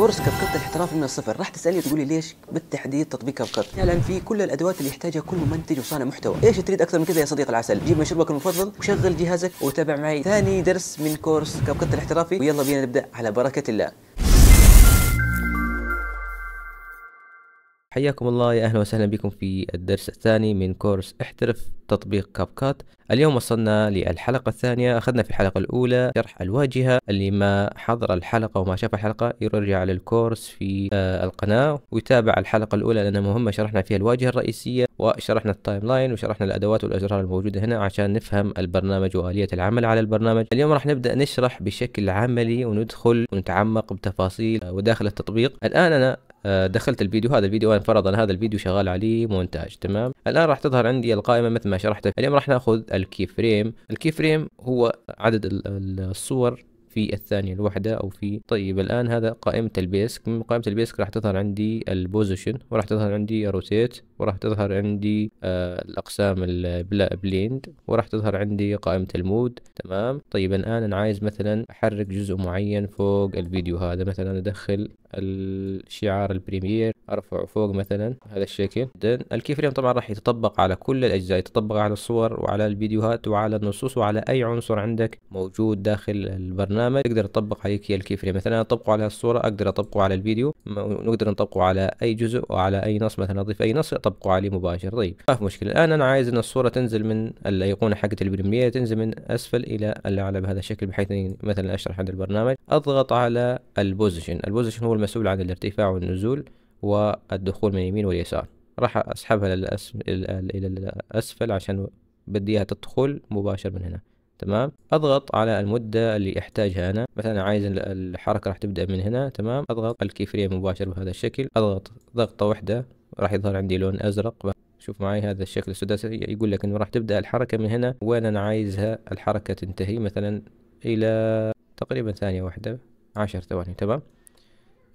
كورس كبكات الاحتراف من الصفر راح تسالني تقولي ليش بالتحديد تطبيق كبكات لان في كل الادوات اللي يحتاجها كل منتج وصانع محتوى ايش تريد اكثر من كذا يا صديق العسل جيب مشروبك المفضل وشغل جهازك وتابع معي ثاني درس من كورس كبكات الاحترافي ويلا بينا نبدا على بركه الله حياكم الله يا اهلا وسهلا بكم في الدرس الثاني من كورس احترف تطبيق كاب كات اليوم وصلنا للحلقة الثانية أخذنا في الحلقة الأولى شرح الواجهة اللي ما حضر الحلقة وما شاف الحلقة يرجع للكورس في آه، القناة ويتابع الحلقة الأولى لأنها مهمة شرحنا فيها الواجهة الرئيسية وشرحنا التايم لاين وشرحنا الأدوات والأزرار الموجودة هنا عشان نفهم البرنامج وآلية العمل على البرنامج اليوم راح نبدأ نشرح بشكل عملي وندخل ونتعمق بتفاصيل آه، وداخل التطبيق الآن أنا آه، دخلت الفيديو هذا الفيديو فرضا هذا الفيديو شغال عليه مونتاج تمام الان راح تظهر عندي القائمه مثل ما شرحت اليوم راح ناخذ الكي فريم الكي فريم هو عدد الصور في الثانية الواحدة أو في طيب الآن هذا قائمة البيسك من قائمة البيسك راح تظهر عندي البوزيشن وراح تظهر عندي روتيت وراح تظهر عندي آه، الاقسام الأقسام البليند وراح تظهر عندي قائمة المود تمام طيب الآن أنا عايز مثلا أحرك جزء معين فوق الفيديو هذا مثلا أدخل الشعار البريمير ارفع فوق مثلا هذا الشكل الكي فريم طبعا راح يتطبق على كل الاجزاء يتطبق على الصور وعلى الفيديوهات وعلى النصوص وعلى اي عنصر عندك موجود داخل البرنامج تقدر تطبق عليه الكي فريم مثلا اطبقه على الصوره اقدر اطبقه على الفيديو نقدر نطبقه على اي جزء وعلى اي نص مثلا اضيف اي نص اطبقه عليه مباشر طيب ما في مشكله الان انا عايز ان الصوره تنزل من الايقونه حقت البريمير تنزل من اسفل الى الاعلى بهذا الشكل بحيث مثلا اشرح عند البرنامج اضغط على البوزيشن البوزيشن هو المسؤول عن الارتفاع والنزول والدخول من اليمين واليسار راح اسحبها الى الاسفل عشان بديها تدخل مباشر من هنا تمام اضغط على المده اللي احتاجها انا مثلا عايز الحركه راح تبدا من هنا تمام اضغط الكيفرية مباشر بهذا الشكل اضغط ضغطه واحده راح يظهر عندي لون ازرق شوف معي هذا الشكل السداسي يقول لك انه راح تبدا الحركه من هنا وين انا عايزها الحركه تنتهي مثلا الى تقريبا ثانيه واحده عشر ثواني تمام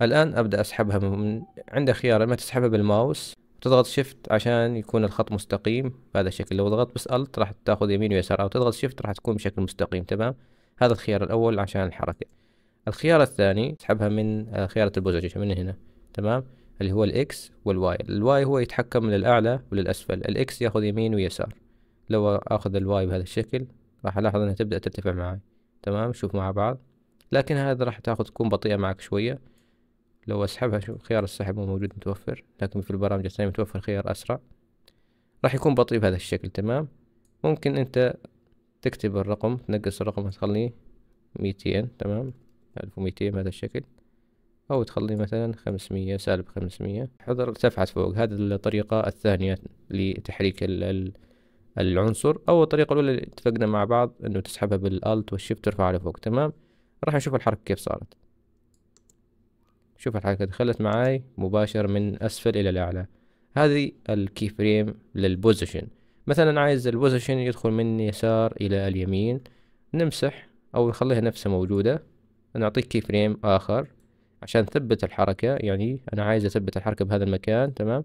الآن أبدأ أسحبها من عند خيار إما تسحبها بالماوس وتضغط شيفت عشان يكون الخط مستقيم بهذا الشكل لو ضغطت بس ألت راح تاخذ يمين ويسار أو تضغط شيفت راح تكون بشكل مستقيم تمام هذا الخيار الأول عشان الحركة الخيار الثاني تسحبها من خيارة البوزيشن من هنا تمام اللي هو الإكس والواي الواي هو يتحكم من الأعلى وللأسفل الإكس ياخذ يمين ويسار لو أخذ الواي بهذا الشكل راح ألاحظ أنها تبدأ ترتفع معي تمام شوف مع بعض لكن هذا راح تاخذ تكون بطيئة معك شوية لو اسحبها شوف خيار السحب مو موجود متوفر لكن في البرامج الثانية متوفر خيار اسرع راح يكون بطيء بهذا الشكل تمام ممكن انت تكتب الرقم تنقص الرقم تخليه ميتين تمام ألف وميتين بهذا الشكل أو تخليه مثلا خمسمية سالب خمسمية حضر تفحص فوق هذه الطريقة الثانية لتحريك ال العنصر أو الطريقة الأولى اللي اتفقنا مع بعض أنه تسحبها بالألت والشيفت ترفعها لفوق تمام راح نشوف الحركة كيف صارت شوف الحركة دخلت معاي مباشر من أسفل إلى الأعلى هذه الكي فريم للبوزيشن مثلا عايز البوزيشن يدخل من يسار إلى اليمين نمسح أو نخليها نفسها موجودة نعطيك كي فريم آخر عشان ثبت الحركة يعني أنا عايز أثبت الحركة بهذا المكان تمام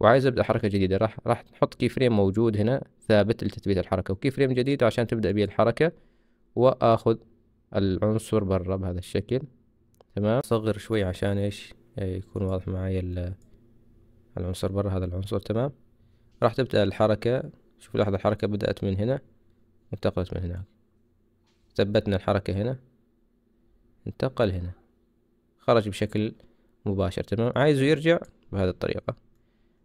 وعايز أبدأ حركة جديدة راح راح نحط كي فريم موجود هنا ثابت لتثبيت الحركة وكي فريم جديد عشان تبدأ به الحركة وآخذ العنصر برا بهذا الشكل تمام صغر شوي عشان ايش إيه، يكون واضح معايا العنصر برا هذا العنصر تمام راح تبدأ الحركة شوف لاحظ الحركة بدأت من هنا وانتقلت من هناك ثبتنا الحركة هنا انتقل هنا خرج بشكل مباشر تمام عايزه يرجع بهذه الطريقة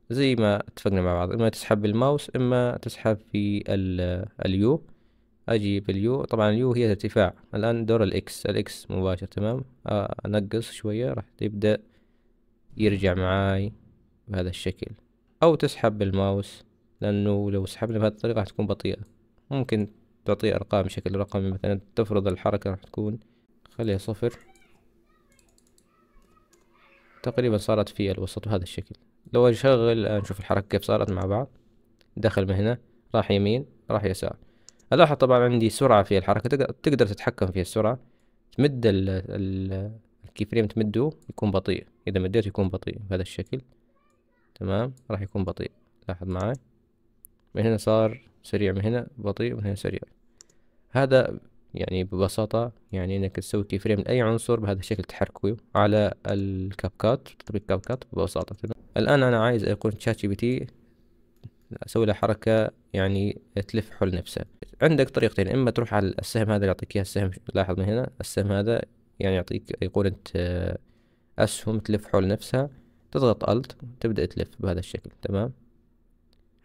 زي ما اتفقنا مع بعض اما تسحب بالماوس اما تسحب في اليو اجي باليو طبعا اليو هي الارتفاع الان دور الاكس الاكس مباشر تمام آه، انقص شوية راح يبدأ يرجع معاي بهذا الشكل او تسحب بالماوس لانه لو سحبنا بهذه الطريقة راح تكون بطيئة ممكن تعطي ارقام بشكل رقمي مثلا تفرض الحركة راح تكون خليها صفر تقريبا صارت في الوسط بهذا الشكل لو اشغل آه، نشوف الحركة كيف صارت مع بعض دخل من هنا راح يمين راح يسار الاحظ طبعا عندي سرعة في الحركة تقدر تتحكم في السرعة تمد ال الكي فريم تمده يكون بطيء اذا مديته يكون بطيء بهذا الشكل تمام راح يكون بطيء لاحظ معاي من هنا صار سريع من هنا بطيء من هنا سريع هذا يعني ببساطة يعني انك تسوي كي فريم لأي عنصر بهذا الشكل تحركه على الكاب كات تطبيق كاب كات ببساطة الآن أنا عايز أكون تشات جي بي تي اسوي له حركه يعني تلف حول نفسها عندك طريقتين اما تروح على السهم هذا اللي يعطيك اياه السهم لاحظ من هنا السهم هذا يعني يعطيك يقول انت اسهم تلف حول نفسها تضغط الت تبدا تلف بهذا الشكل تمام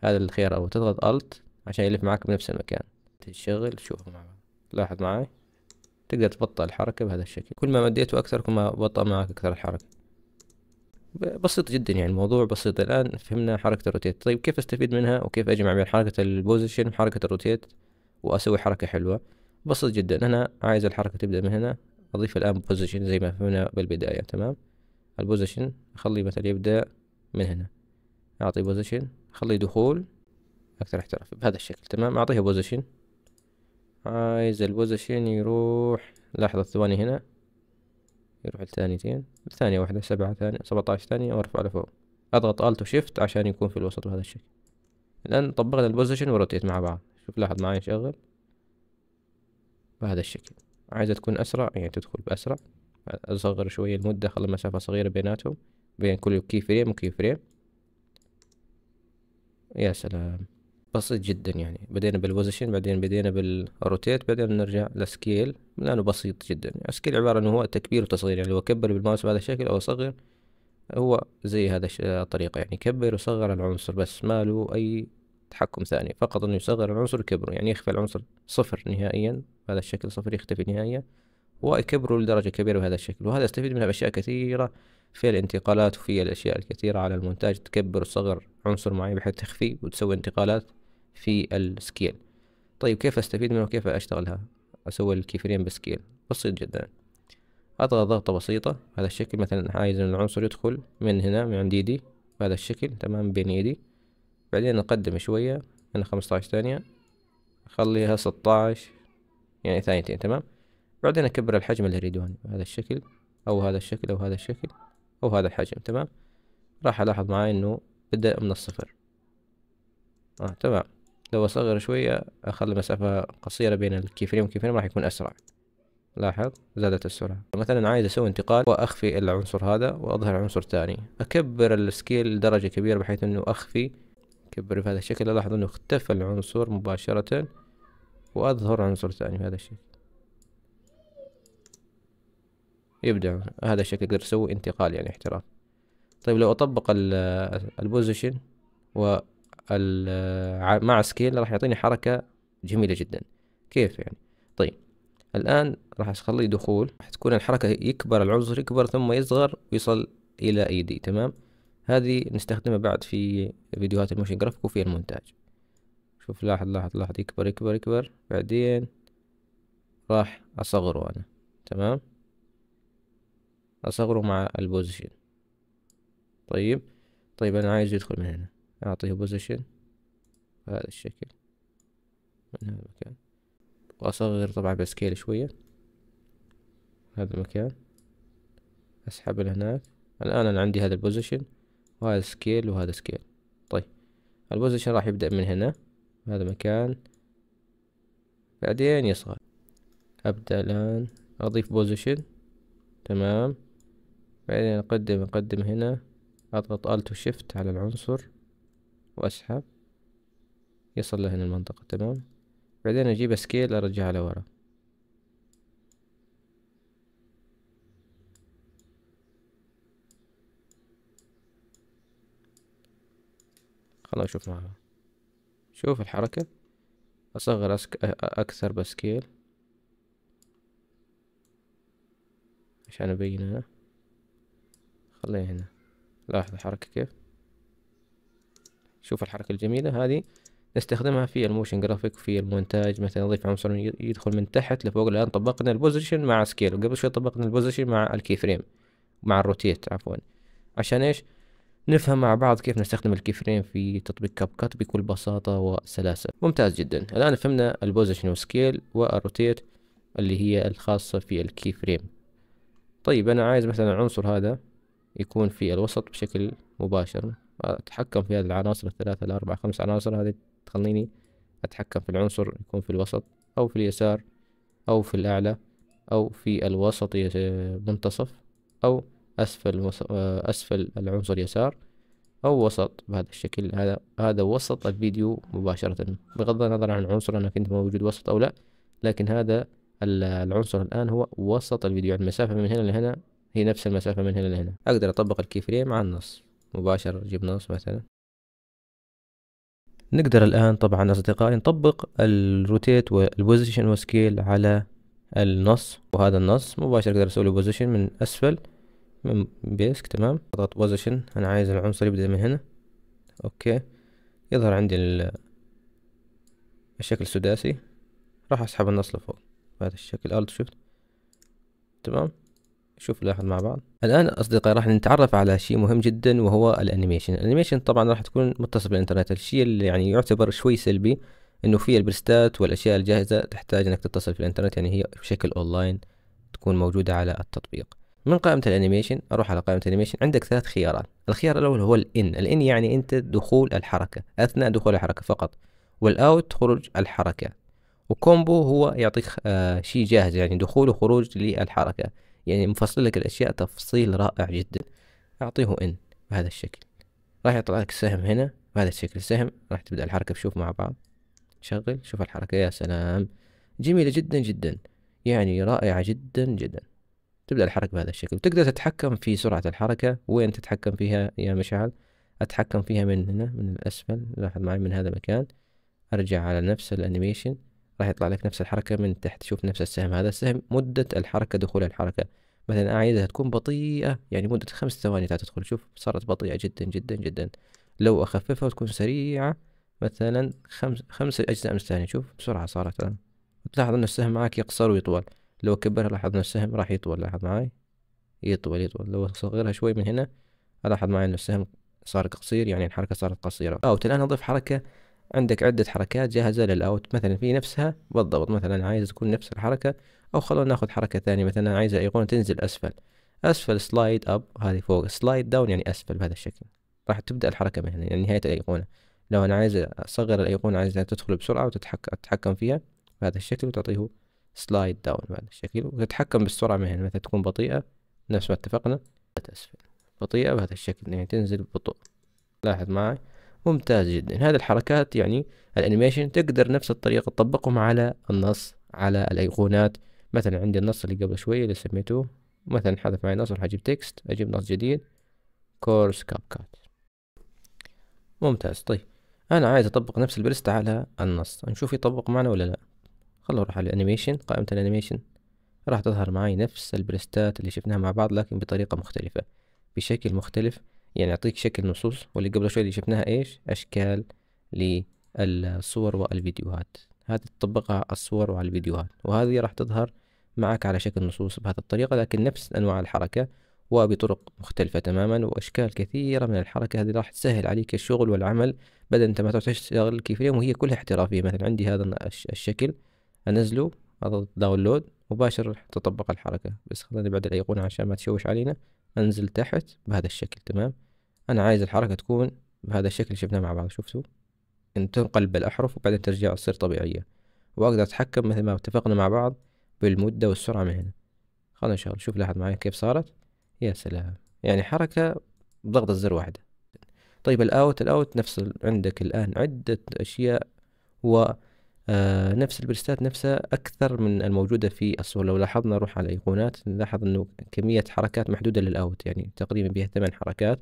هذا الخيار او تضغط الت عشان يلف معك بنفس المكان تشغل شوف مع لاحظ معي تقدر تبطئ الحركة بهذا الشكل كل ما مديته أكثر كل ما بطأ معك أكثر الحركة بسيط جدا يعني الموضوع بسيط الآن فهمنا حركة الروتيت طيب كيف استفيد منها وكيف أجمع بين حركة البوزيشن وحركة الروتيت وأسوي حركة حلوة بسيط جدا أنا عايز الحركة تبدأ من هنا أضيف الآن بوزيشن زي ما فهمنا بالبداية تمام البوزيشن أخليه مثلا يبدأ من هنا أعطي بوزيشن أخليه دخول أكثر احتراف بهذا الشكل تمام أعطيها بوزيشن عايز البوزيشن يروح لحظة ثواني هنا يروح لثانيتين ثانية واحدة سبعة ثانية سبعتاش ثانية وارفع لفوق اضغط الت وشيفت عشان يكون في الوسط بهذا الشكل الان طبقنا البوزيشن وروتيت مع بعض شوف لاحظ معي شغل بهذا الشكل عايزة تكون اسرع يعني تدخل باسرع اصغر شوية المدة خلي مسافة صغيرة بيناتهم بين كل كي فريم وكي فريم يا سلام بسيط جدا يعني بدينا بالبوزيشن بعدين بدينا بالروتيت بعدين نرجع لسكيل لانه بسيط جدا يعني سكيل عباره انه هو تكبير وتصغير يعني لو اكبر بالماوس بهذا الشكل او اصغر هو زي هذا الطريقه يعني كبر وصغر العنصر بس ما له اي تحكم ثاني فقط انه يصغر العنصر ويكبره يعني يخفى العنصر صفر نهائيا بهذا الشكل صفر يختفي نهائيا ويكبره لدرجه كبيره بهذا الشكل وهذا استفيد منه باشياء كثيره في الانتقالات وفي الاشياء الكثيره على المونتاج تكبر وتصغر عنصر معين بحيث تخفيه وتسوي انتقالات في السكيل طيب كيف استفيد منه وكيف اشتغلها اسوي فريم بسكيل بسيط جدا اضغط ضغطة بسيطة هذا الشكل مثلا عايز العنصر يدخل من هنا من عند يدي بهذا الشكل تمام بين يدي بعدين اقدم شوية هنا خمسطعش ثانية اخليها ستطعش يعني ثانيتين تمام بعدين اكبر الحجم اللي اريده بهذا الشكل او هذا الشكل او هذا الشكل او هذا الحجم تمام راح الاحظ معاي انه بدأ من الصفر اه تمام لو اصغر شوية اخلي مسافة قصيرة بين الكيفريم والكيفريم راح يكون اسرع لاحظ زادت السرعة مثلا عايز اسوي انتقال واخفي العنصر هذا واظهر عنصر ثاني اكبر السكيل لدرجة كبيرة بحيث انه اخفي اكبر بهذا الشكل الاحظ انه اختفى العنصر مباشرة واظهر عنصر ثاني بهذا الشكل يبدأ هذا الشكل اقدر اسوي انتقال يعني احتراف طيب لو اطبق البوزيشن و مع سكيل راح يعطيني حركة جميلة جدا كيف يعني طيب الآن راح أخلي دخول راح تكون الحركة يكبر العنصر يكبر ثم يصغر ويصل إلى أيدي تمام هذه نستخدمها بعد في فيديوهات الموشن جرافيك وفي المونتاج شوف لاحظ لاحظ لاحظ يكبر يكبر يكبر بعدين راح أصغره أنا تمام أصغره مع البوزيشن طيب طيب أنا عايز يدخل من هنا اعطيه بوزيشن بهذا الشكل من هذا المكان واصغر طبعا بسكيل شوية هذا المكان اسحب لهناك الان انا عندي هذا البوزيشن وهذا سكيل وهذا سكيل طيب البوزيشن راح يبدأ من هنا هذا مكان بعدين يصغر ابدأ الان اضيف بوزيشن تمام بعدين اقدم اقدم هنا اضغط الت وشيفت على العنصر وأسحب يصل لهنا المنطقة تمام بعدين أجيب سكيل أرجعها لورا خلاص نشوف معها شوف الحركة أصغر أسك... أكثر بسكيل عشان أبين هنا خليه هنا لاحظ الحركة كيف شوف الحركة الجميلة هذه نستخدمها في الموشن جرافيك في المونتاج مثلا نضيف عنصر يدخل من تحت لفوق الآن طبقنا البوزيشن مع سكيل وقبل شوي طبقنا البوزيشن مع الكي فريم مع الروتيت عفوا عشان ايش نفهم مع بعض كيف نستخدم الكي فريم في تطبيق كاب كات بكل بساطة وسلاسة ممتاز جدا الآن فهمنا البوزيشن والسكيل والروتيت اللي هي الخاصة في الكي فريم طيب أنا عايز مثلا العنصر هذا يكون في الوسط بشكل مباشر اتحكم في هذه العناصر الثلاثة الاربعة خمس عناصر هذه تخليني اتحكم في العنصر يكون في الوسط او في اليسار او في الاعلى او في الوسط منتصف او اسفل اسفل العنصر يسار او وسط بهذا الشكل هذا هذا وسط الفيديو مباشرة بغض النظر عن العنصر انا كنت موجود وسط او لا لكن هذا العنصر الان هو وسط الفيديو يعني المسافة من هنا لهنا هي نفس المسافة من هنا لهنا أقدر أطبق الكيفريم على النص مباشر جيب نص مثلا نقدر الآن طبعا أصدقائي نطبق الروتيت والبوزيشن والسكيل على النص وهذا النص مباشر أقدر أسوي له بوزيشن من أسفل من بيسك تمام أضغط بوزيشن أنا عايز العنصر يبدأ من هنا أوكي يظهر عندي الشكل السداسي راح أسحب النص لفوق بهذا الشكل ألت شفت تمام شوف لاحظ مع بعض الآن أصدقائي راح نتعرف على شيء مهم جدا وهو الأنيميشن الأنيميشن طبعا راح تكون متصل بالإنترنت الشيء اللي يعني يعتبر شوي سلبي إنه في البرستات والأشياء الجاهزة تحتاج إنك تتصل في الإنترنت يعني هي بشكل أونلاين تكون موجودة على التطبيق من قائمة الأنيميشن أروح على قائمة الأنيميشن عندك ثلاث خيارات الخيار الأول هو الإن الإن يعني أنت دخول الحركة أثناء دخول الحركة فقط والأوت خروج الحركة وكومبو هو يعطيك آه شيء جاهز يعني دخول وخروج للحركة يعني مفصل لك الأشياء تفصيل رائع جدا أعطيه إن بهذا الشكل راح يطلع لك السهم هنا بهذا الشكل السهم راح تبدأ الحركة بشوف مع بعض شغل شوف الحركة يا سلام جميلة جدا جدا يعني رائعة جدا جدا تبدأ الحركة بهذا الشكل تقدر تتحكم في سرعة الحركة وين تتحكم فيها يا مشعل أتحكم فيها من هنا من الأسفل لاحظ معي من هذا المكان أرجع على نفس الأنيميشن راح يطلع لك نفس الحركة من تحت شوف نفس السهم هذا السهم مدة الحركة دخول الحركة مثلا أعيدها تكون بطيئة يعني مدة خمس ثواني تدخل شوف صارت بطيئة جدا جدا جدا لو أخففها وتكون سريعة مثلا خمس خمس أجزاء من الثانية شوف بسرعة صارت الآن تلاحظ أن السهم معك يقصر ويطول لو كبرها لاحظ أن السهم راح يطول لاحظ معي يطول يطول لو صغرها شوي من هنا ألاحظ معي أن السهم صار قصير يعني الحركة صارت قصيرة أو الآن أضيف حركة عندك عدة حركات جاهزة للأوت مثلا في نفسها بالضبط مثلا عايز تكون نفس الحركة أو خلونا ناخذ حركة ثانية مثلا عايز الأيقونة تنزل أسفل أسفل سلايد أب هذه فوق سلايد داون يعني أسفل بهذا الشكل راح تبدأ الحركة من هنا يعني نهاية الأيقونة لو أنا عايز أصغر الأيقونة عايزها تدخل بسرعة وتتحكم فيها بهذا الشكل وتعطيه سلايد داون بهذا الشكل وتتحكم بالسرعة من هنا مثلا تكون بطيئة نفس ما اتفقنا أسفل بطيئة بهذا الشكل يعني تنزل ببطء لاحظ معي ممتاز جدا هذه الحركات يعني الانيميشن تقدر نفس الطريقة تطبقهم على النص على الايقونات مثلا عندي النص اللي قبل شوية اللي سميته مثلا حذف معي نص راح اجيب تكست اجيب نص جديد كورس كاب كات ممتاز طيب انا عايز اطبق نفس البريست على النص نشوف يطبق معنا ولا لا خلوا نروح على الانيميشن قائمة الانيميشن راح تظهر معي نفس البريستات اللي شفناها مع بعض لكن بطريقة مختلفة بشكل مختلف يعني يعطيك شكل نصوص واللي قبل شوي اللي شفناها إيش أشكال للصور والفيديوهات هذه تطبقها على الصور وعلى الفيديوهات وهذه راح تظهر معك على شكل نصوص بهذه الطريقة لكن نفس أنواع الحركة وبطرق مختلفة تماما وأشكال كثيرة من الحركة هذه راح تسهل عليك الشغل والعمل بدل أنت ما تشتغل كيف اليوم وهي كلها احترافية مثلا عندي هذا الشكل أنزله أضغط داونلود مباشر راح تطبق الحركة بس خلينا بعد الأيقونة عشان ما تشوش علينا انزل تحت بهذا الشكل تمام انا عايز الحركة تكون بهذا الشكل اللي شفناه مع بعض شفتوا ان تنقلب الاحرف وبعدين ترجع تصير طبيعية واقدر اتحكم مثل ما اتفقنا مع بعض بالمدة والسرعة من هنا خلنا نشغل شوف لاحظ معي كيف صارت يا سلام يعني حركة بضغطة زر واحدة طيب الاوت الاوت نفس عندك الان عدة اشياء و آه نفس البريستات نفسها أكثر من الموجودة في الصور لو لاحظنا نروح على الأيقونات نلاحظ أنه كمية حركات محدودة للأوت يعني تقريبا بها ثمان حركات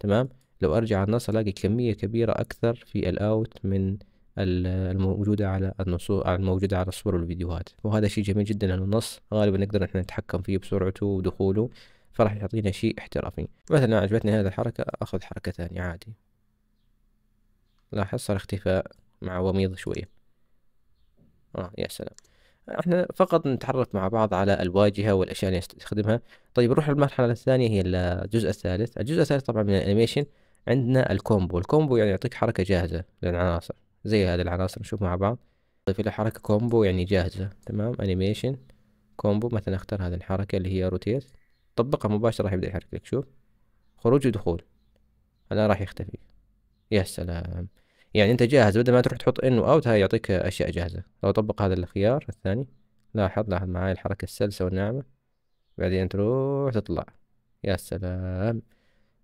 تمام لو أرجع على النص ألاقي كمية كبيرة أكثر في الأوت من الموجودة على النصو الموجودة على الصور والفيديوهات وهذا شيء جميل جدا لأن النص غالبا نقدر إحنا نتحكم فيه بسرعته ودخوله فراح يعطينا شيء احترافي مثلا عجبتني هذه الحركة أخذ حركة ثانية عادي لاحظ صار اختفاء مع وميض شوية اه يا سلام احنا فقط نتعرف مع بعض على الواجهه والاشياء اللي نستخدمها طيب نروح للمرحله الثانيه هي الجزء الثالث الجزء الثالث طبعا من الانيميشن عندنا الكومبو الكومبو يعني يعطيك حركه جاهزه للعناصر زي هذه العناصر نشوف مع بعض طيب الى حركه كومبو يعني جاهزه تمام انيميشن كومبو مثلا اختار هذه الحركه اللي هي روتيت طبقها مباشره راح يبدا يحرك لك شوف خروج ودخول انا راح يختفي يا سلام يعني انت جاهز بدل ما تروح تحط ان واوت هاي يعطيك اشياء جاهزه لو اطبق هذا الخيار الثاني لاحظ لاحظ معاي الحركه السلسه والناعمه بعدين تروح تطلع يا سلام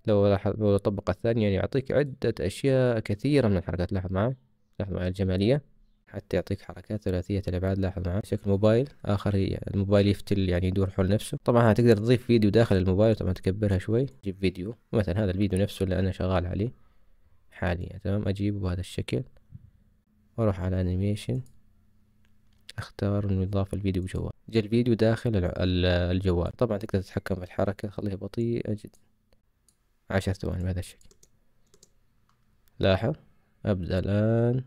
لو لاحظ لو اطبق الثاني يعني يعطيك عده اشياء كثيره من الحركات لاحظ معاي لاحظ معاي الجماليه حتى يعطيك حركات ثلاثية الأبعاد لاحظ معاه شكل موبايل آخر هي الموبايل يفتل يعني يدور حول نفسه طبعا تقدر تضيف فيديو داخل الموبايل طبعا تكبرها شوي تجيب فيديو مثلا هذا الفيديو نفسه اللي أنا شغال عليه حاليا تمام اجيبه بهذا الشكل واروح على انيميشن اختار انه يضاف الفيديو بجوال جا الفيديو داخل الجوال طبعا تقدر تتحكم في الحركة خليها بطيئة جدا عشر ثواني بهذا الشكل لاحظ ابدأ الان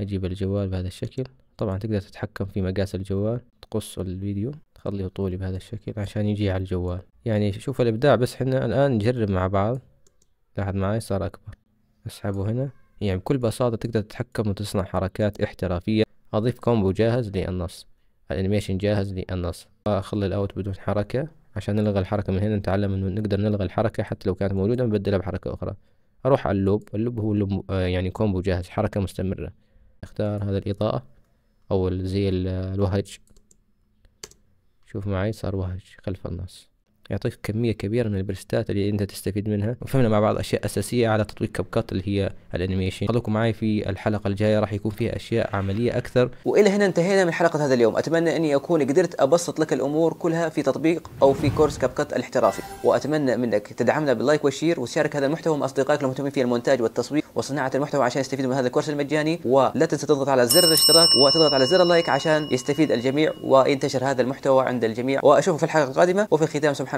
اجيب الجوال بهذا الشكل طبعا تقدر تتحكم في مقاس الجوال تقص الفيديو تخليه طولي بهذا الشكل عشان يجي على الجوال يعني شوف الابداع بس حنا الان نجرب مع بعض لاحظ معاي صار أكبر أسحبه هنا يعني بكل بساطة تقدر تتحكم وتصنع حركات احترافية أضيف كومبو جاهز للنص الانيميشن جاهز للنص أخلي الأوت بدون حركة عشان نلغي الحركة من هنا نتعلم إنه نقدر نلغي الحركة حتى لو كانت موجودة نبدلها بحركة أخرى أروح على اللوب اللوب هو اللوب آه، يعني كومبو جاهز حركة مستمرة اختار هذا الإضاءة أو زي آه، الوهج شوف معي صار وهج خلف النص يعطيك كميه كبيره من البرستات اللي انت تستفيد منها وفهمنا مع بعض اشياء اساسيه على تطبيق كاب كات اللي هي الانيميشن خليكم معي في الحلقه الجايه راح يكون فيها اشياء عمليه اكثر والى هنا انتهينا من حلقه هذا اليوم اتمنى اني اكون قدرت ابسط لك الامور كلها في تطبيق او في كورس كاب كات الاحترافي واتمنى منك تدعمنا باللايك والشير وتشارك هذا المحتوى مع اصدقائك المهتمين في المونتاج والتصوير وصناعه المحتوى عشان يستفيدوا من هذا الكورس المجاني ولا تنسى تضغط على زر الاشتراك وتضغط على زر اللايك عشان يستفيد الجميع وينتشر هذا المحتوى عند الجميع واشوفك في الحلقه القادمه وفي الختام سبحان